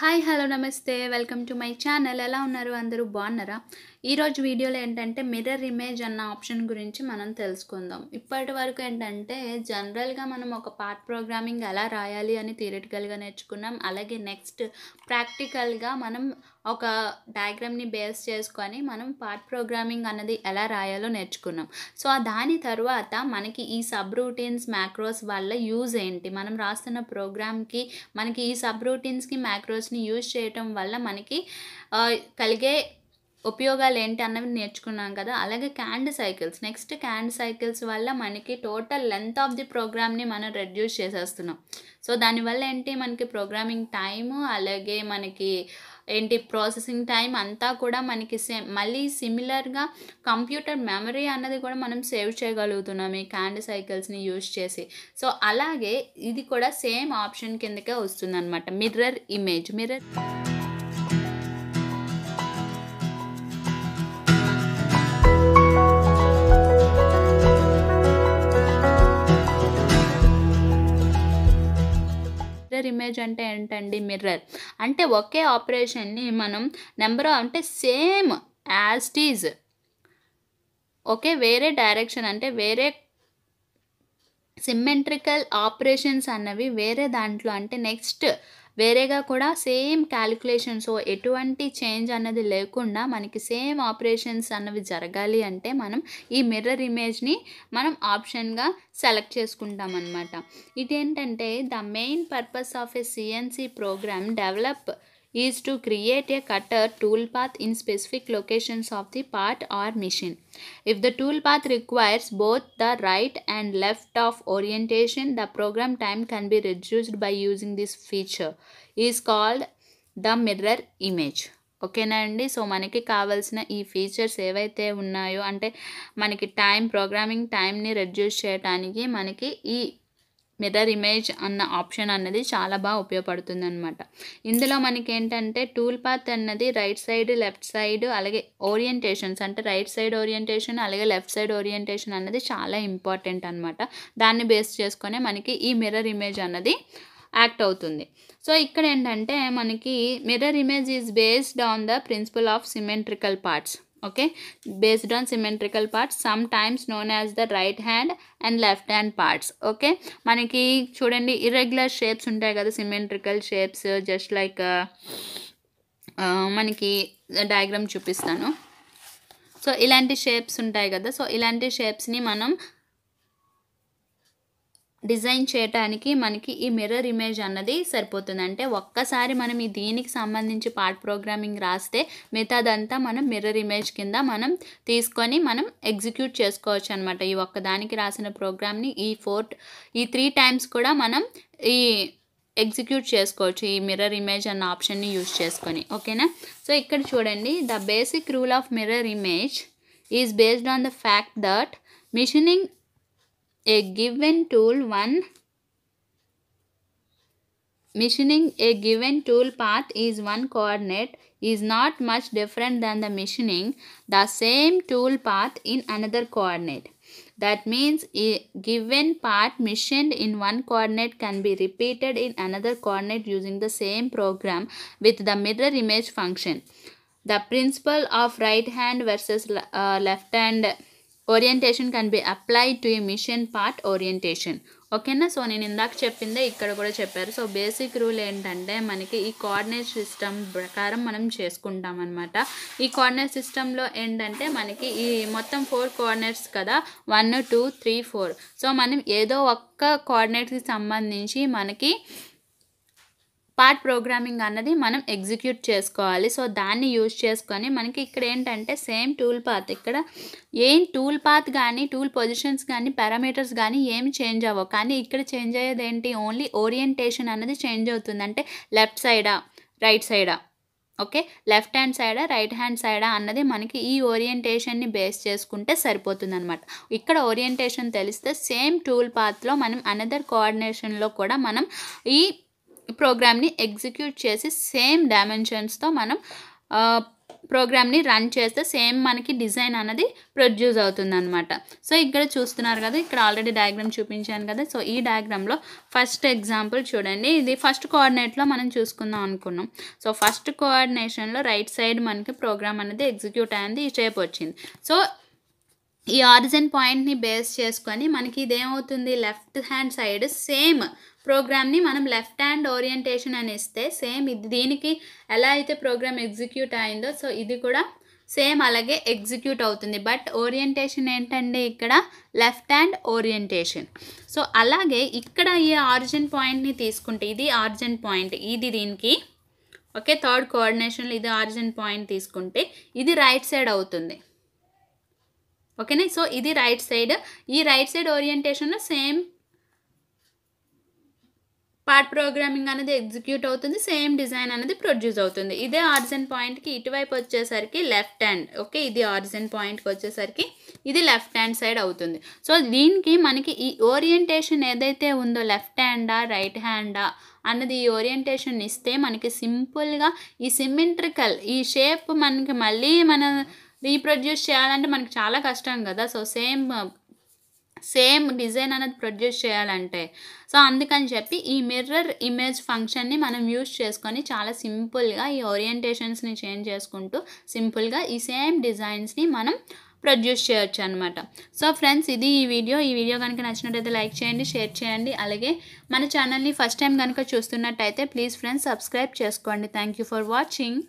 Hi hello నమస్తే welcome to my channel ఎలా ఉన్నారు అందరూ బాగున్నారా ఈరోజు వీడియోలో ఏంటంటే మిర్రర్ ఇమేజ్ అన్న ఆప్షన్ గురించి మనం తెలుసుకుందాం ఇప్పటి వరకు ఏంటంటే జనరల్గా మనం ఒక పార్ట్ ప్రోగ్రామింగ్ ఎలా రాయాలి అని థియరిటికల్గా నేర్చుకున్నాం అలాగే నెక్స్ట్ ప్రాక్టికల్గా మనం ఒక డయాగ్రామ్ని బేస్ చేసుకొని మనం పార్ట్ ప్రోగ్రామింగ్ అన్నది ఎలా రాయాలో నేర్చుకున్నాం సో దాని తర్వాత మనకి ఈ సబ్ రూటీన్స్ మ్యాక్రోస్ వల్ల యూజ్ ఏంటి మనం రాస్తున్న ప్రోగ్రామ్కి మనకి ఈ సబ్ రూటీన్స్కి మ్యాక్రోస్ని యూజ్ చేయటం వల్ల మనకి కలిగే ఉపయోగాలు ఏంటి అన్నవి నేర్చుకున్నాం కదా అలాగే canned cycles next canned cycles వల్ల మనకి టోటల్ లెంత్ ఆఫ్ ది ప్రోగ్రామ్ని మనం రెడ్యూస్ చేసేస్తున్నాం సో దానివల్ల ఏంటి మనకి ప్రోగ్రామింగ్ టైము అలాగే మనకి ఏంటి ప్రాసెసింగ్ టైం అంతా కూడా మనకి సేమ్ మళ్ళీ సిమిలర్గా కంప్యూటర్ మెమరీ అన్నది కూడా మనం సేవ్ చేయగలుగుతున్నాం ఈ క్యాండ్ సైకిల్స్ని యూజ్ చేసి సో అలాగే ఇది కూడా సేమ్ ఆప్షన్ కిందకే వస్తుందన్నమాట mirror image mirror mirror image అంటే ఏంటండి మిర్రర్ అంటే ఒకే ఆపరేషన్ని మనం నెంబర్ అంటే సేమ్ యాజ్ టీజ్ ఓకే వేరే డైరెక్షన్ అంటే వేరే సిమ్మెట్రికల్ ఆపరేషన్స్ అన్నవి వేరే దాంట్లో అంటే నెక్స్ట్ వేరేగా కూడా సేమ్ క్యాలిక్యులేషన్స్ ఎటువంటి చేంజ్ అన్నది లేకుండా మనకి సేమ్ ఆపరేషన్స్ అన్నవి జరగాలి అంటే మనం ఈ మిర్రర్ ఇమేజ్ని మనం ఆప్షన్గా సెలెక్ట్ చేసుకుంటాం అనమాట ఇదేంటంటే the main purpose of a CNC program develop is to create a cutter toolpath in specific locations of the part or machine. If the toolpath requires both the right and left of orientation, the program time can be reduced by using this feature. It is called the mirror image. ఓకేనా అండి so మనకి కావాల్సిన ఈ features ఏవైతే ఉన్నాయో అంటే మనకి time programming టైంని రెడ్యూస్ చేయడానికి మనకి ఈ మిర్రర్ ఇమేజ్ అన్న ఆప్షన్ అన్నది చాలా బాగా ఉపయోగపడుతుంది అనమాట ఇందులో మనకి ఏంటంటే టూల్ పాత్ అన్నది రైట్ సైడ్ లెఫ్ట్ సైడ్ అలాగే ఓరియంటేషన్స్ అంటే రైట్ సైడ్ ఓరియంటేషన్ అలాగే లెఫ్ట్ సైడ్ ఓరియంటేషన్ అన్నది చాలా ఇంపార్టెంట్ అనమాట దాన్ని బేస్ చేసుకునే మనకి ఈ మిర్రర్ ఇమేజ్ అన్నది యాక్ట్ అవుతుంది సో ఇక్కడ ఏంటంటే మనకి mirror image is based on the principle of symmetrical parts okay based on symmetrical parts sometimes known as the right hand and left hand parts okay మనకి చూడండి irregular shapes ఉంటాయి కదా symmetrical shapes just like మనకి diagram చూపిస్తాను so ఇలాంటి shapes ఉంటాయి కదా so ఇలాంటి షేప్స్ని మనం డిజైన్ చేయటానికి మనకి ఈ మిర్రర్ ఇమేజ్ అన్నది సరిపోతుంది అంటే ఒక్కసారి మనం ఈ దీనికి సంబంధించి పార్ట్ ప్రోగ్రామింగ్ రాస్తే మిగతాదంతా మనం మిర్రర్ ఇమేజ్ కింద మనం తీసుకొని మనం ఎగ్జిక్యూట్ చేసుకోవచ్చు అనమాట ఈ ఒక్కదానికి రాసిన ప్రోగ్రామ్ని ఈ ఫోర్ ఈ త్రీ టైమ్స్ కూడా మనం ఈ ఎగ్జిక్యూట్ చేసుకోవచ్చు ఈ మిర్రర్ ఇమేజ్ అన్న ఆప్షన్ని యూజ్ చేసుకొని ఓకేనా సో ఇక్కడ చూడండి the basic rule of mirror image is based on the fact that machining a given tool one machining a given tool path is one coordinate is not much different than the machining the same tool path in another coordinate that means a given part machined in one coordinate can be repeated in another coordinate using the same program with the mirror image function the principle of right hand versus uh, left hand orientation can be applied to a machine part orientation ఓకేనా so నేను ఇందాక చెప్పిందే ఇక్కడ కూడా చెప్పారు so basic rule ఏంటంటే మనకి ఈ కోఆర్డినేట్ సిస్టమ్ ప్రకారం మనం చేసుకుంటాం అనమాట ఈ కోఆర్డినేట్ సిస్టంలో ఏంటంటే మనకి ఈ మొత్తం ఫోర్ కోఆర్డినేట్స్ కదా one two three four so మనం ఏదో ఒక్క కోఆర్డినేట్కి సంబంధించి మనకి పార్ట్ ప్రోగ్రామింగ్ అన్నది మనం ఎగ్జిక్యూట్ చేసుకోవాలి సో దాన్ని యూజ్ చేసుకొని మనకి ఇక్కడ ఏంటంటే సేమ్ టూల్ పాత్ ఇక్కడ ఏం టూల్ పాత్ కానీ టూల్ పొజిషన్స్ కానీ పారామీటర్స్ కానీ ఏం చేంజ్ అవ్వవు కానీ ఇక్కడ చేంజ్ అయ్యేది ఏంటి ఓన్లీ ఓరియంటేషన్ అన్నది చేంజ్ అవుతుంది అంటే లెఫ్ట్ సైడా రైట్ సైడా ఓకే లెఫ్ట్ హ్యాండ్ సైడా రైట్ హ్యాండ్ సైడా అన్నది మనకి ఈ ఓరియంటేషన్ని బేస్ చేసుకుంటే సరిపోతుందనమాట ఇక్కడ ఓరియంటేషన్ తెలిస్తే సేమ్ టూల్ పాత్లో మనం అనదర్ కోఆర్డినేషన్లో కూడా మనం ఈ ప్రోగ్రామ్ని ఎగ్జిక్యూట్ చేసి సేమ్ డైమెన్షన్స్తో మనం ప్రోగ్రామ్ని రన్ చేస్తే సేమ్ మనకి డిజైన్ అనేది ప్రొడ్యూస్ అవుతుంది అనమాట సో ఇక్కడ చూస్తున్నారు కదా ఇక్కడ ఆల్రెడీ డయాగ్రామ్ చూపించాను కదా సో ఈ డయాగ్రామ్లో ఫస్ట్ ఎగ్జాంపుల్ చూడండి ఇది ఫస్ట్ కోఆర్డినేట్లో మనం చూసుకుందాం అనుకున్నాం సో ఫస్ట్ కోఆర్డినేషన్లో రైట్ సైడ్ మనకి ప్రోగ్రామ్ అనేది ఎగ్జిక్యూట్ అయ్యింది ఈ షేప్ వచ్చింది సో ఈ ఆరిజిన్ పాయింట్ని బేస్ చేసుకొని మనకి ఇదేమవుతుంది లెఫ్ట్ హ్యాండ్ సైడ్ సేమ్ ప్రోగ్రామ్ని మనం లెఫ్ట్ హ్యాండ్ ఓరియంటేషన్ అని ఇస్తే సేమ్ ఇది దీనికి ఎలా అయితే ప్రోగ్రామ్ ఎగ్జిక్యూట్ అయిందో సో ఇది కూడా సేమ్ అలాగే ఎగ్జిక్యూట్ అవుతుంది బట్ ఓరియంటేషన్ ఏంటంటే ఇక్కడ లెఫ్ట్ హ్యాండ్ ఓరియంటేషన్ సో అలాగే ఇక్కడ ఈ ఆరిజిన్ పాయింట్ని తీసుకుంటే ఇది ఆరిజిన్ పాయింట్ ఇది దీనికి ఓకే థర్డ్ కోఆర్డినేషన్లో ఇది ఆరిజిన్ పాయింట్ తీసుకుంటే ఇది రైట్ సైడ్ అవుతుంది ఓకేనా సో ఇది రైట్ సైడ్ ఈ రైట్ సైడ్ ఓరియంటేషన్లో సేమ్ పార్ట్ ప్రోగ్రామింగ్ అనేది ఎగ్జిక్యూట్ అవుతుంది సేమ్ డిజైన్ అనేది ప్రొడ్యూస్ అవుతుంది ఇదే ఆర్జన్ పాయింట్కి ఇటువైపు వచ్చేసరికి లెఫ్ట్ హ్యాండ్ ఓకే ఇది ఆర్జన్ పాయింట్కి వచ్చేసరికి ఇది లెఫ్ట్ హ్యాండ్ సైడ్ అవుతుంది సో దీనికి మనకి ఈ ఓరియంటేషన్ ఏదైతే ఉందో లెఫ్ట్ హ్యాండా రైట్ హ్యాండా అన్నది ఈ ఓరియంటేషన్ ఇస్తే మనకి సింపుల్గా ఈ సిమెంట్రికల్ ఈ షేప్ మనకి మళ్ళీ మన రీప్రొడ్యూస్ చేయాలంటే మనకి చాలా కష్టం కదా సో సేమ్ సేమ్ డిజైన్ అనేది ప్రొడ్యూస్ చేయాలంటే సో అందుకని చెప్పి ఈ మిర్రర్ ఇమేజ్ ఫంక్షన్ని మనం యూజ్ చేసుకొని చాలా సింపుల్గా ఈ ఓరియంటేషన్స్ని చేంజ్ చేసుకుంటూ సింపుల్గా ఈ సేమ్ డిజైన్స్ని మనం ప్రొడ్యూస్ చేయొచ్చు అనమాట సో ఫ్రెండ్స్ ఇది ఈ వీడియో ఈ వీడియో కనుక నచ్చినట్టయితే లైక్ చేయండి షేర్ చేయండి అలాగే మన ఛానల్ని ఫస్ట్ టైం కనుక చూస్తున్నట్టయితే ప్లీజ్ ఫ్రెండ్స్ సబ్స్క్రైబ్ చేసుకోండి థ్యాంక్ ఫర్ వాచింగ్